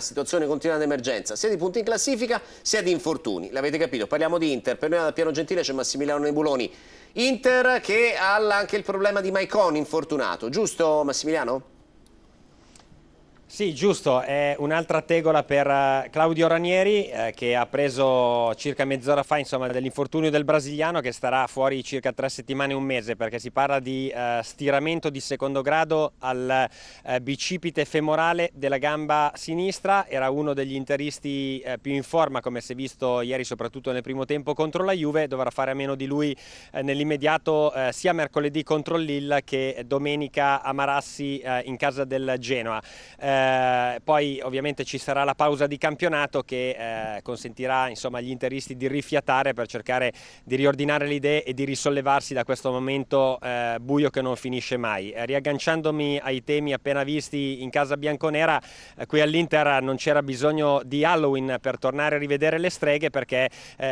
situazione continua d'emergenza, sia di punti in classifica sia di infortuni. L'avete capito, parliamo di Inter. Per noi dal piano gentile c'è Massimiliano Nebuloni. Inter che ha anche il problema di Maicon infortunato, giusto Massimiliano? Sì, giusto, è un'altra tegola per eh, Claudio Ranieri eh, che ha preso circa mezz'ora fa dell'infortunio del brasiliano che starà fuori circa tre settimane, e un mese perché si parla di eh, stiramento di secondo grado al eh, bicipite femorale della gamba sinistra, era uno degli interisti eh, più in forma come si è visto ieri soprattutto nel primo tempo contro la Juve, dovrà fare a meno di lui eh, nell'immediato sia mercoledì contro il che domenica a Marassi in casa del Genoa. Eh, poi ovviamente ci sarà la pausa di campionato che eh, consentirà insomma, agli interisti di rifiatare per cercare di riordinare le idee e di risollevarsi da questo momento eh, buio che non finisce mai. Eh, riagganciandomi ai temi appena visti in casa bianconera, eh, qui all'Inter non c'era bisogno di Halloween per tornare a rivedere le streghe perché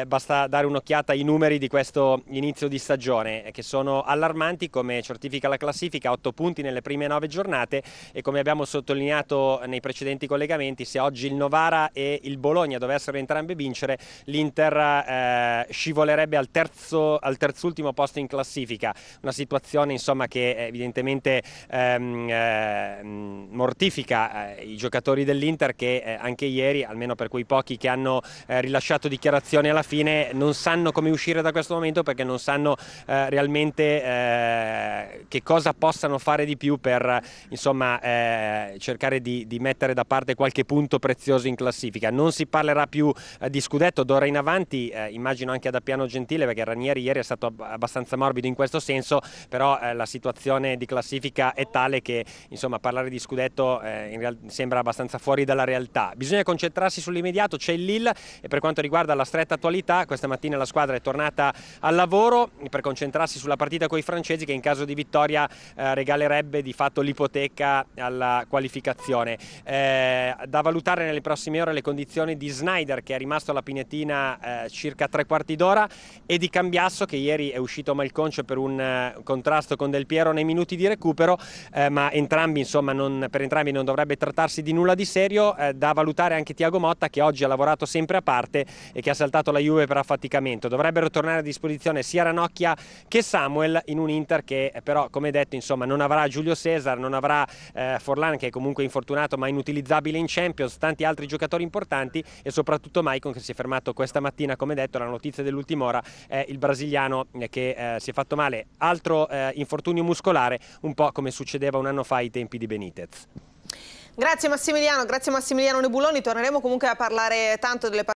basta dare un'occhiata ai numeri di questo inizio di stagione che sono allarmanti come certifica la classifica, 8 punti nelle prime 9 giornate e come abbiamo sottolineato detto nei precedenti collegamenti, se oggi il Novara e il Bologna dovessero entrambi vincere, l'Inter eh, scivolerebbe al, terzo, al terzultimo posto in classifica. Una situazione insomma, che evidentemente ehm, eh, mortifica eh, i giocatori dell'Inter che eh, anche ieri, almeno per quei pochi che hanno eh, rilasciato dichiarazioni alla fine, non sanno come uscire da questo momento perché non sanno eh, realmente che cosa possano fare di più per insomma, cercare di di, di, mettere da parte qualche punto prezioso in classifica. Non si parlerà più eh, di scudetto d'ora in avanti, eh, immagino anche ad Appiano Gentile perché Ranieri ieri è stato abbastanza morbido in questo senso, però eh, la situazione di classifica è tale che insomma, parlare di scudetto eh, sembra abbastanza fuori dalla realtà. Bisogna concentrarsi sull'immediato, c'è il Lille e per quanto riguarda la stretta attualità, questa mattina la squadra è tornata al lavoro per concentrarsi sulla partita con i francesi che in caso di vittoria eh, regalerebbe di fatto l'ipoteca alla qualificazione situazione. Eh, da valutare nelle prossime ore le condizioni di Snyder che è rimasto alla pinetina eh, circa tre quarti d'ora e di Cambiasso che ieri è uscito malconcio per un eh, contrasto con Del Piero nei minuti di recupero, eh, ma entrambi, insomma, non, per entrambi non dovrebbe trattarsi di nulla di serio. Eh, da valutare anche Tiago Motta che oggi ha lavorato sempre a parte e che ha saltato la Juve per affaticamento. Dovrebbero tornare a disposizione sia Ranocchia che Samuel in un Inter che eh, però, come detto, insomma, non avrà Giulio Cesar, non avrà Forlan che è comunque in formazione sfortunato ma inutilizzabile in Champions, tanti altri giocatori importanti e soprattutto Maicon che si è fermato questa mattina, come detto, la notizia dell'ultima ora è il brasiliano eh, che eh, si è fatto male, altro eh, infortunio muscolare, un po' come succedeva un anno fa ai tempi di Benitez. Grazie Massimiliano, grazie Massimiliano Nebuloni, torneremo comunque a parlare tanto delle partite